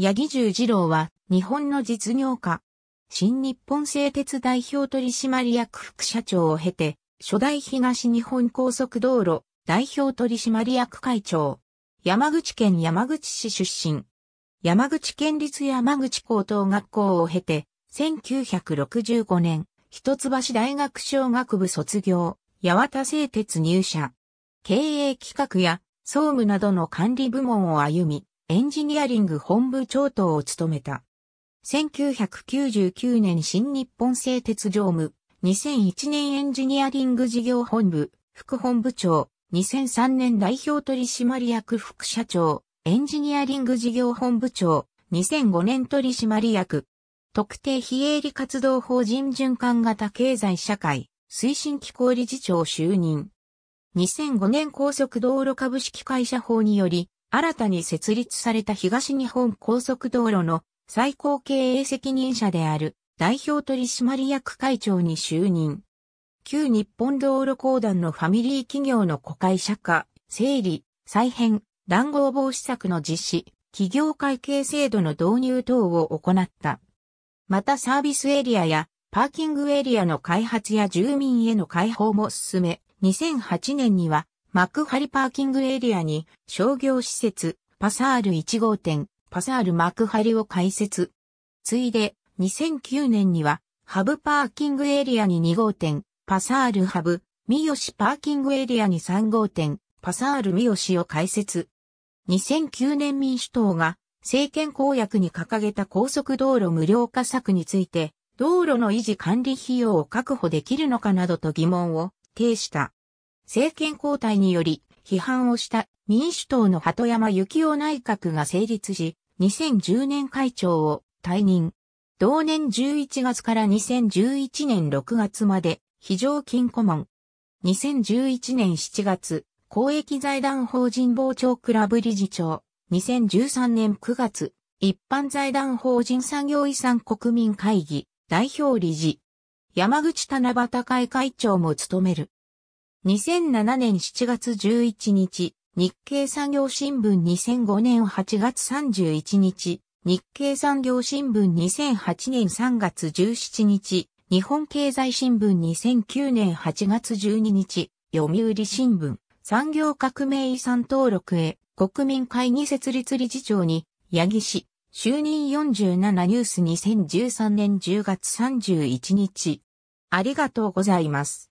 八木十二郎は、日本の実業家。新日本製鉄代表取締役副社長を経て、初代東日本高速道路代表取締役会長。山口県山口市出身。山口県立山口高等学校を経て、1965年、一橋大学小学部卒業、八幡製鉄入社。経営企画や総務などの管理部門を歩み、エンジニアリング本部長等を務めた。1999年新日本製鉄常務、2001年エンジニアリング事業本部、副本部長、2003年代表取締役副社長、エンジニアリング事業本部長、2005年取締役、特定非営利活動法人循環型経済社会、推進機構理事長就任。2005年高速道路株式会社法により、新たに設立された東日本高速道路の最高経営責任者である代表取締役会長に就任。旧日本道路公団のファミリー企業の子会社化、整理、再編、談合防止策の実施、企業会計制度の導入等を行った。またサービスエリアやパーキングエリアの開発や住民への開放も進め、2008年には幕張パーキングエリアに商業施設パサール1号店パサール幕張を開設。ついで2009年にはハブパーキングエリアに2号店パサールハブ三好パーキングエリアに3号店パサール三好を開設。2009年民主党が政権公約に掲げた高速道路無料化策について道路の維持管理費用を確保できるのかなどと疑問を呈した。政権交代により批判をした民主党の鳩山幸雄内閣が成立し、2010年会長を退任。同年11月から2011年6月まで非常勤顧問。2011年7月、公益財団法人傍聴クラブ理事長。2013年9月、一般財団法人産業遺産国民会議代表理事。山口七夕会会長も務める。2007年7月11日、日経産業新聞2005年8月31日、日経産業新聞2008年3月17日、日本経済新聞2009年8月12日、読売新聞、産業革命遺産登録へ、国民会議設立理事長に、八木氏、就任47ニュース2013年10月31日。ありがとうございます。